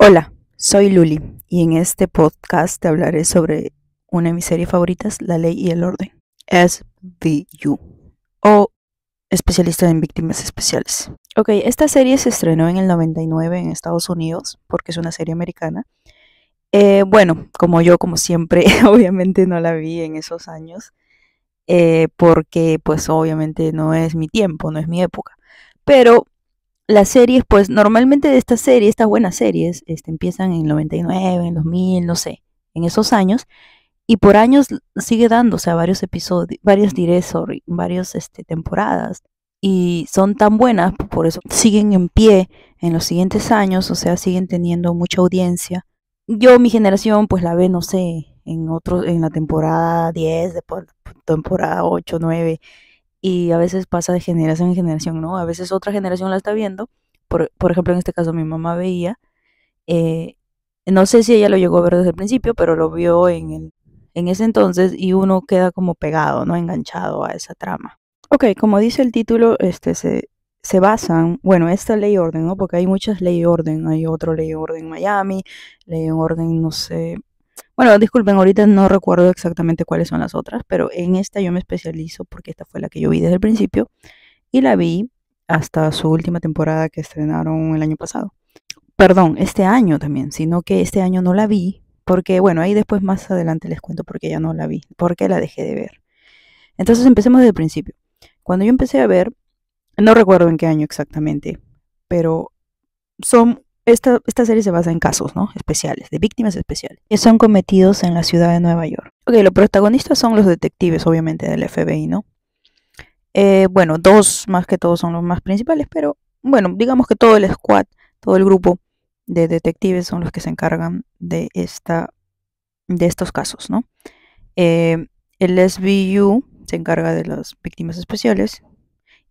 Hola, soy Luli y en este podcast te hablaré sobre una de mis series favoritas, La Ley y el Orden, SVU, o Especialista en Víctimas Especiales. Ok, esta serie se estrenó en el 99 en Estados Unidos porque es una serie americana. Eh, bueno, como yo, como siempre, obviamente no la vi en esos años eh, porque pues obviamente no es mi tiempo, no es mi época. Pero las series, pues normalmente de estas series, estas buenas series, este, empiezan en 99, en 2000, no sé, en esos años, y por años sigue dándose a varios episodios, varios directos, varios varias este, temporadas, y son tan buenas, por eso siguen en pie en los siguientes años, o sea, siguen teniendo mucha audiencia. Yo, mi generación, pues la ve, no sé, en, otros en la temporada 10, después temporada 8, 9, y a veces pasa de generación en generación, ¿no? A veces otra generación la está viendo, por, ejemplo, en este caso mi mamá veía, eh, no sé si ella lo llegó a ver desde el principio, pero lo vio en, el, en ese entonces y uno queda como pegado, ¿no? Enganchado a esa trama. Ok, como dice el título, este se, se basan, bueno, esta ley orden, ¿no? Porque hay muchas ley orden, hay otro ley orden Miami, ley orden, no sé, bueno, disculpen, ahorita no recuerdo exactamente cuáles son las otras, pero en esta yo me especializo porque esta fue la que yo vi desde el principio y la vi hasta su última temporada que estrenaron el año pasado. Perdón, este año también, sino que este año no la vi porque, bueno, ahí después más adelante les cuento porque ya no la vi, porque la dejé de ver. Entonces empecemos desde el principio. Cuando yo empecé a ver, no recuerdo en qué año exactamente, pero son esta, serie se basa en casos, ¿no? Especiales, de víctimas especiales, que son cometidos en la ciudad de Nueva York. Ok, los protagonistas son los detectives, obviamente, del FBI, ¿no? Eh, bueno, dos más que todos son los más principales, pero bueno, digamos que todo el squad, todo el grupo de detectives son los que se encargan de, esta, de estos casos, ¿no? Eh, el SBU se encarga de las víctimas especiales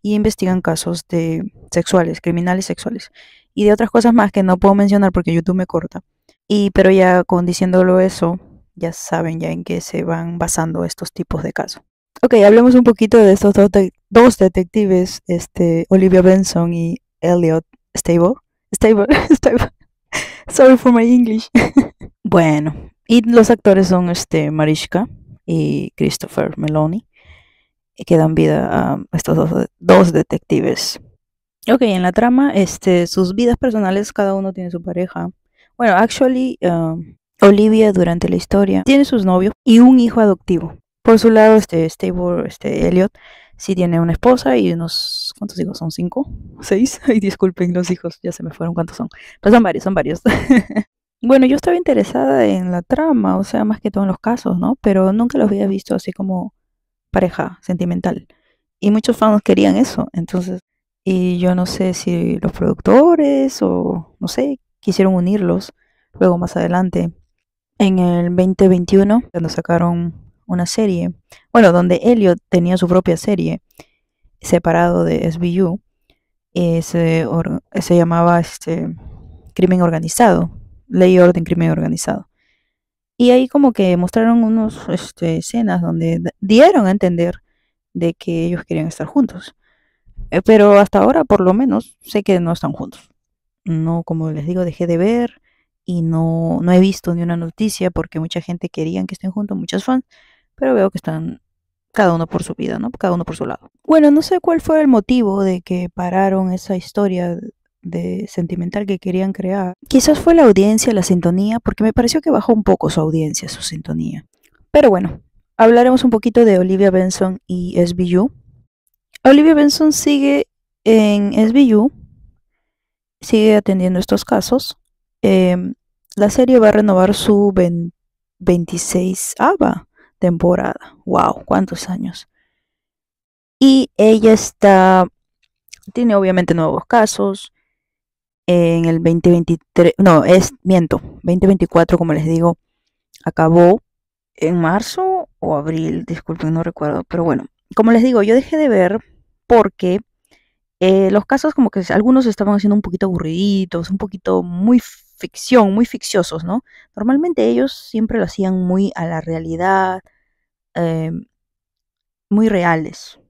y investigan casos de sexuales, criminales sexuales y de otras cosas más que no puedo mencionar porque YouTube me corta. Y pero ya con diciéndolo eso, ya saben ya en qué se van basando estos tipos de casos. Ok, hablemos un poquito de estos dos, detectives, este, Olivia Benson y Elliot Stable. Stable, Stable. Sorry for my English. bueno, y los actores son este, Mariska y Christopher Meloni, que dan vida a estos dos, dos detectives Ok, en la trama, este, sus vidas personales, cada uno tiene su pareja. Bueno, actually, um, Olivia durante la historia tiene sus novios y un hijo adoptivo. Por su lado, este, Stable, este, Elliot, sí tiene una esposa y unos, ¿cuántos hijos son? ¿Cinco? ¿Seis? Ay, disculpen los hijos, ya se me fueron cuántos son. Pero pues son varios, son varios. Bueno, yo estaba interesada en la trama, o sea, más que todo en los casos, ¿no? Pero nunca los había visto así como pareja sentimental. Y muchos fans querían eso, entonces y yo no sé si los productores o, no sé, quisieron unirlos luego más adelante. En el 2021, cuando sacaron una serie, bueno, donde Elliot tenía su propia serie, separado de SBU, se, llamaba este, Crimen Organizado, Ley y Orden Crimen Organizado. Y ahí como que mostraron unas este, escenas donde dieron a entender de que ellos querían estar juntos. Eh, pero hasta ahora, por lo menos, sé que no están juntos. No, como les digo, dejé de ver y no, no he visto ni una noticia porque mucha gente quería que estén juntos, muchos fans, pero veo que están cada uno por su vida, ¿no? Cada uno por su lado. Bueno, no sé cuál fue el motivo de que pararon esa historia de sentimental que querían crear. Quizás fue la audiencia, la sintonía, porque me pareció que bajó un poco su audiencia, su sintonía. Pero bueno, hablaremos un poquito de Olivia Benson y SBU. Olivia Benson sigue en SBU, sigue atendiendo estos casos. Em, la serie va a renovar su 26 temporada. ¡Wow! ¿Cuántos años? Y ella está, tiene obviamente nuevos casos. En el 2023, no, es, miento, 2024, como les digo, acabó en marzo o abril, disculpen, no recuerdo, pero bueno, como les digo, yo dejé de ver porque eh, los casos como que algunos estaban haciendo un poquito aburriditos, un poquito muy ficción, muy ficciosos, ¿no? Normalmente ellos siempre lo hacían muy a la realidad, em, muy reales,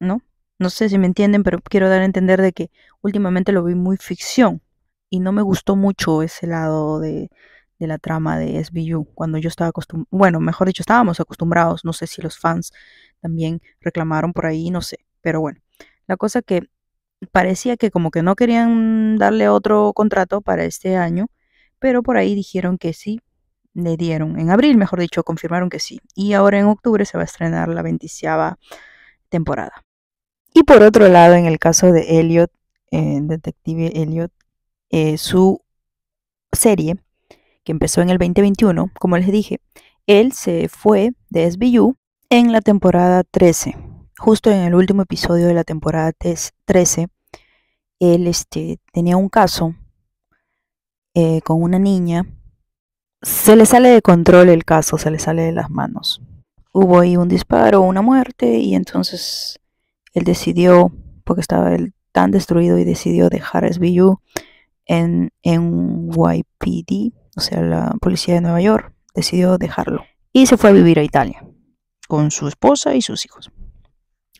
¿no? No sé si me entienden, pero quiero dar a entender de que últimamente lo vi muy ficción y no me gustó mucho ese lado de, de la trama de SBU, cuando yo estaba acostumbrado, bueno, mejor dicho, estábamos acostumbrados, no sé si los fans también reclamaron por ahí, no sé. Pero bueno, la cosa que parecía que como que no querían darle otro contrato para este año, pero por ahí dijeron que sí, le dieron, en abril mejor dicho, confirmaron que sí. Y ahora en octubre se va a estrenar la 27 temporada. Y por otro lado, en el caso de Elliot, eh, detective Elliot, eh, su serie, que empezó en el 2021, como les dije, él se fue de SBU en la temporada 13, justo en el último episodio de la temporada 13, él este, tenía un caso eh, con una niña. Se le sale de control el caso, se le sale de las manos. Hubo ahí un disparo, una muerte, y entonces él decidió, porque estaba él tan destruido, y decidió dejar SBU en, en YPD, o sea, la policía de Nueva York, decidió dejarlo. Y se fue a vivir a Italia con su esposa y sus hijos.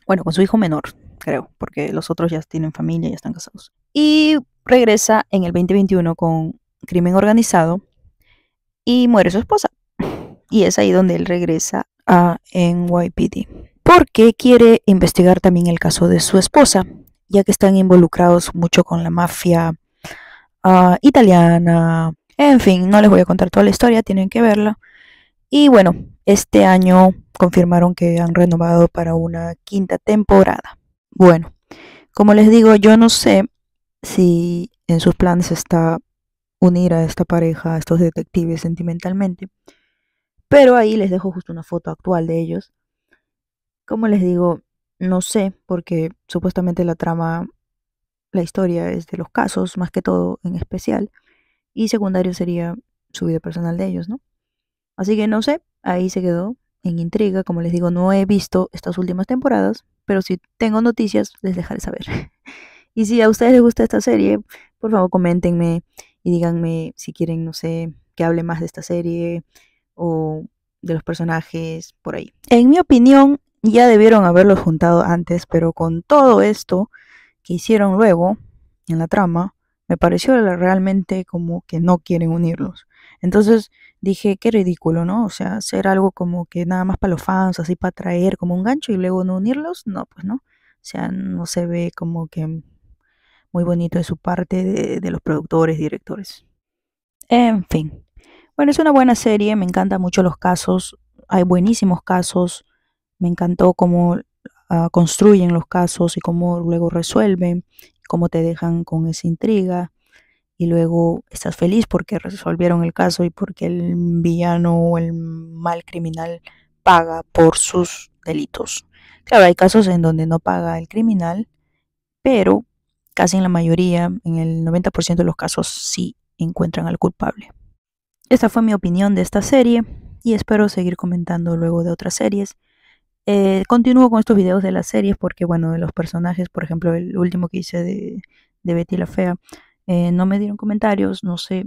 Bueno, con su hijo menor, creo, porque los otros ya tienen familia, ya están casados. Y regresa en el 2021 con crimen organizado y muere su esposa. Y es ahí donde él regresa a NYPD. Porque quiere investigar también el caso de su esposa, ya que están involucrados mucho con la mafia ah, italiana. En fin, no les voy a contar toda la historia, tienen que verla. Y bueno, este año confirmaron que han renovado para una quinta temporada. Bueno, como les digo, yo no sé si en sus planes está unir a esta pareja, a estos detectives sentimentalmente, pero ahí les dejo justo una foto actual de ellos. Como les digo, no sé, porque supuestamente la trama, la historia es de los casos, más que todo en especial, y secundario sería su vida personal de ellos, ¿no? Así que no sé, ahí se quedó en intriga. Como les digo, no he visto estas últimas temporadas, pero si tengo noticias, les dejaré saber. y si a ustedes les gusta esta serie, por favor coméntenme y díganme si quieren, no sé, que hable más de esta serie o de los personajes por ahí. En mi opinión, ya debieron haberlos juntado antes, pero con todo esto que hicieron luego en la trama, me pareció realmente como que no quieren unirlos. Entonces dije, qué ridículo, ¿no? O sea, hacer algo como que nada más para los fans, así para traer como un gancho y luego no unirlos, no, pues no. O sea, no se ve como que muy bonito de su parte de, los productores, directores. En fin. Bueno, es una buena serie, me encantan mucho los casos, hay buenísimos casos, me encantó cómo ah, construyen los casos y cómo luego resuelven, cómo te dejan con esa intriga y luego estás feliz porque resolvieron el caso y porque el villano o el mal criminal paga por sus delitos. Claro, hay casos en donde no paga el criminal, pero casi en la mayoría, en el 90% de los casos, sí encuentran al culpable. Esta fue mi opinión de esta serie y espero seguir comentando luego de otras series. Eh, continúo con estos videos de las series porque, bueno, de los personajes, por ejemplo, el último que hice de, de Betty la Fea, eh, no me dieron comentarios, no sé,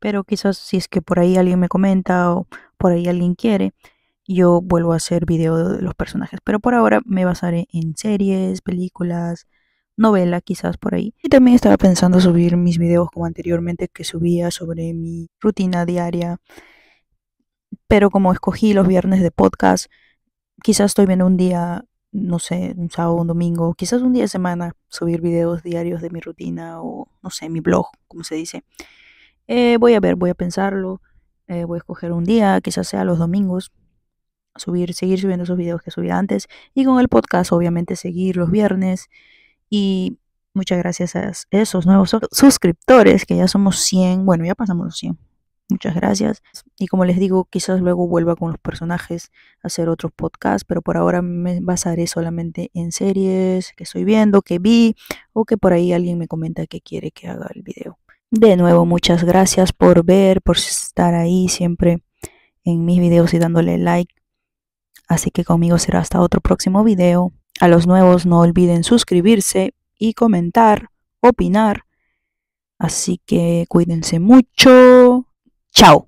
pero quizás si es que por ahí alguien me comenta o por ahí alguien quiere, yo vuelvo a hacer video de los personajes. Pero por ahora me basaré en series, películas, novela quizás por ahí. Y también estaba pensando subir mis videos como anteriormente que subía sobre mi rutina diaria. Pero como escogí los viernes de podcast, quizás estoy viendo un día no sé, un sábado, un domingo, quizás un día de semana, subir videos diarios de mi rutina o, no sé, mi blog, como se dice. Eh, voy a ver, voy a pensarlo, eh, voy a escoger un día, quizás sea los domingos, subir, seguir subiendo esos videos que subí antes y con el podcast, obviamente, seguir los viernes. Y muchas gracias a esos nuevos suscriptores, que ya somos 100, bueno, ya pasamos los 100. Muchas gracias. Y como les digo, quizás luego vuelva con los personajes a hacer otros podcasts, pero por ahora me basaré solamente en series que estoy viendo, que vi, o que por ahí alguien me comenta que quiere que haga el video. De nuevo, muchas gracias por ver, por estar ahí siempre en mis videos y dándole like. Así que conmigo será hasta otro próximo video. A los nuevos no olviden suscribirse y comentar, opinar. Así que cuídense mucho. Chao.